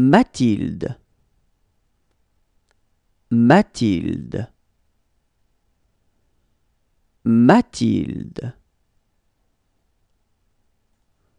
Mathilde Mathilde Mathilde